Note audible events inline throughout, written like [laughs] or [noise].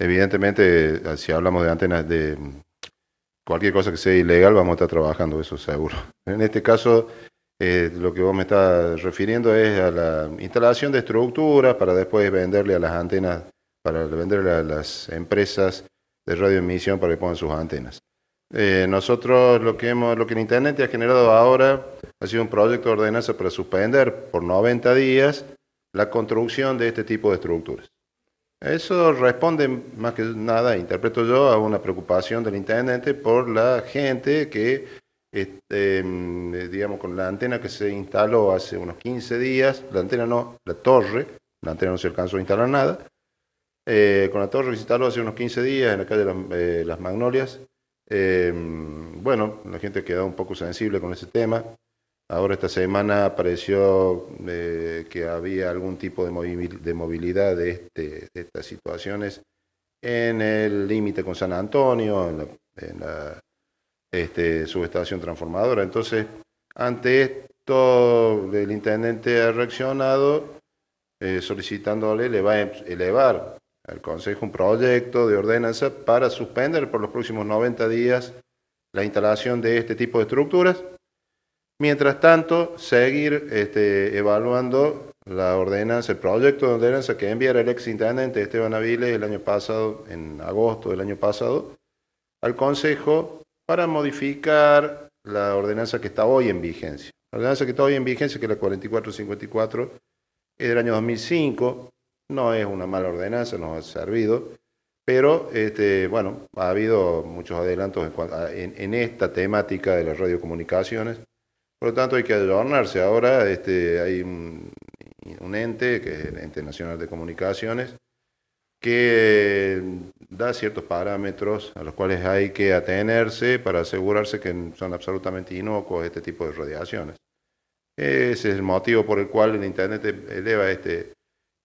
Evidentemente, eh, si hablamos de antenas de mm, cualquier cosa que sea ilegal, vamos a estar trabajando eso seguro. [laughs] En este caso, eh, lo que vos me estás refiriendo es a la instalación de estructuras para después venderle a las antenas, para venderle a las empresas de radioemisión para que pongan sus antenas. Eh, nosotros lo que hemos, lo que el Internet ha generado ahora ha sido un proyecto de ordenanza para suspender por 90 días la construcción de este tipo de estructuras. Eso responde más que nada, interpreto yo, a una preocupación del intendente por la gente que, este, mm, digamos, con la antena que se instaló hace unos 15 días, la antena no, la torre, la antena no se alcanzó a instalar nada, eh, con la torre que se instaló hace unos 15 días en la calle Las, eh, Las Magnolias, eh, mm, bueno, la gente quedado un poco sensible con ese tema, Ahora esta semana apareció eh, que había algún tipo de, movilidad este, de, estas situaciones en el límite con San Antonio, en la, este, subestación transformadora. Entonces, ante esto, el intendente ha reaccionado eh, solicitándole, le va a em, elevar al Consejo un proyecto de ordenanza para suspender por los próximos 90 días la instalación de este tipo de estructuras Mientras tanto, seguir este, evaluando la ordenanza, el proyecto de ordenanza que enviara el exintendente Esteban Aviles el año pasado, en agosto del año pasado, al Consejo para modificar la ordenanza que está hoy en vigencia. La ordenanza que está hoy en vigencia, que es la 4454, es del año 2005, no es una mala ordenanza, nos ha servido, pero este, bueno, ha habido muchos adelantos en esta temática de las radiocomunicaciones. Por lo tanto, hay que adornarse. Ahora este, hay un, ente, que es el Ente Nacional de Comunicaciones, que da ciertos parámetros a los cuales hay que atenerse para asegurarse que son absolutamente inocuos este tipo de radiaciones. Ese es el motivo por el cual el Internet eleva este,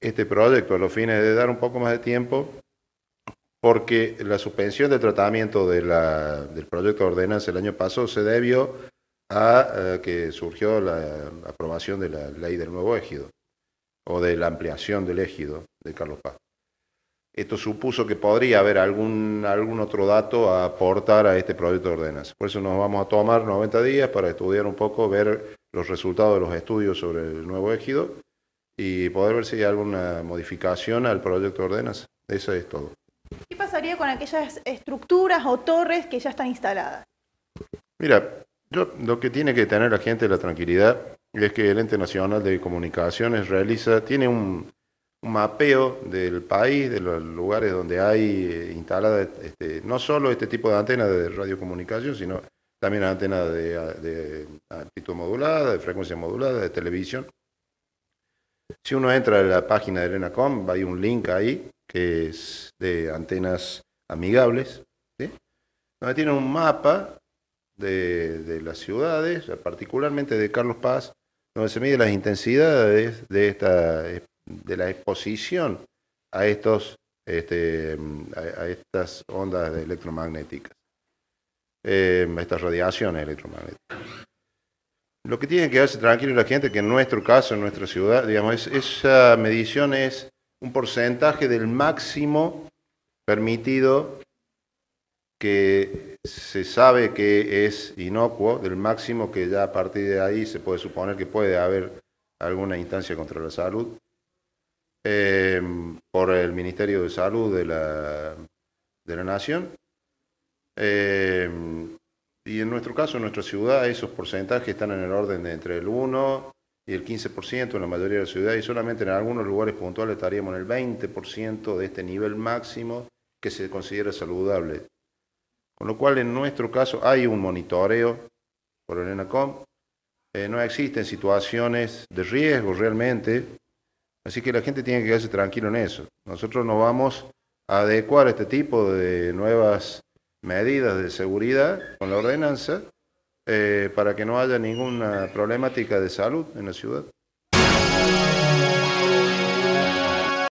este proyecto a los fines de dar un poco más de tiempo, porque la suspensión del tratamiento de la, del proyecto de ordenanza el año pasado se debió a, eh, que surgió la aprobación de la ley del nuevo ejido o de la ampliación del ejido de Carlos Paz. Esto supuso que podría haber algún, algún otro dato a aportar a este proyecto de ordenanza. Por eso nos vamos a tomar 90 días para estudiar un poco, ver los resultados de los estudios sobre el nuevo ejido y poder ver si hay alguna modificación al proyecto de ordenanza. Eso es todo. ¿Qué pasaría con aquellas estructuras o torres que ya están instaladas? Mira, lo que tiene que tener la gente la tranquilidad es que el Ente Nacional de Comunicaciones realiza, tiene un, mapeo del país, de los lugares donde hay eh, instalada este, no solo este tipo de antenas de radiocomunicación, sino también antenas de, de modulada, de frecuencia modulada, de televisión. Si uno entra a la página de Com, hay un link ahí que es de antenas amigables, ¿sí? donde tiene un mapa de, las ciudades, particularmente de Carlos Paz, donde se miden las intensidades de, esta, de la exposición a, estos, este, a, estas ondas electromagnéticas, em, a estas radiaciones electromagnéticas. Lo que tiene que darse tranquilo la gente que en nuestro caso, en nuestra ciudad, digamos, esa medición es un porcentaje del máximo permitido que se sabe que es inocuo del máximo, que ya a partir de ahí se puede suponer que puede haber alguna instancia contra la salud, em, por el Ministerio de Salud de la, Nación. Em, y en nuestro caso, en nuestra ciudad, esos porcentajes están en el orden de entre el 1 y el 15% en la mayoría de la ciudad, y solamente en algunos lugares puntuales estaríamos en el 20% de este nivel máximo que se considera saludable. Con lo cual, en nuestro caso, hay un monitoreo por el ENACOM. Eh, no existen situaciones de riesgo realmente. Así que la gente tiene que quedarse tranquilo en eso. Nosotros nos vamos a adecuar este tipo de nuevas medidas de seguridad con la ordenanza eh, para que no haya ninguna problemática de salud en la ciudad.